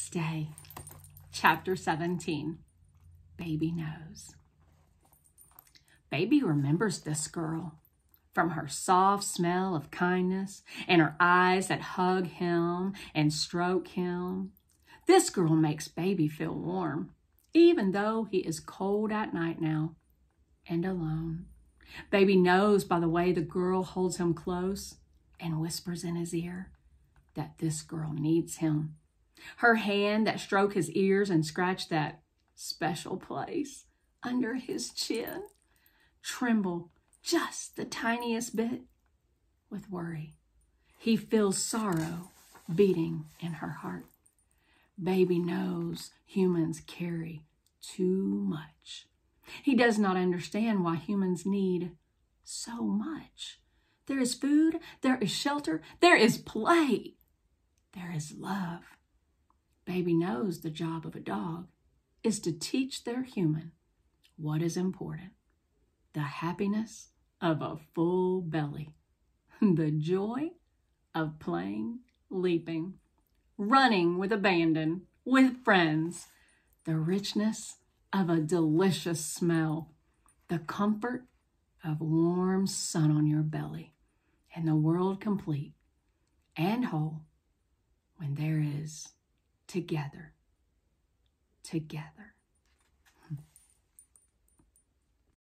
stay. Chapter 17 Baby Knows. Baby remembers this girl from her soft smell of kindness and her eyes that hug him and stroke him. This girl makes Baby feel warm, even though he is cold at night now and alone. Baby knows by the way the girl holds him close and whispers in his ear that this girl needs him her hand that stroked his ears and scratched that special place under his chin tremble just the tiniest bit with worry. He feels sorrow beating in her heart. Baby knows humans carry too much. He does not understand why humans need so much. There is food, there is shelter, there is play, there is love. Baby knows the job of a dog is to teach their human what is important the happiness of a full belly, the joy of playing, leaping, running with abandon, with friends, the richness of a delicious smell, the comfort of warm sun on your belly, and the world complete and whole together. Together.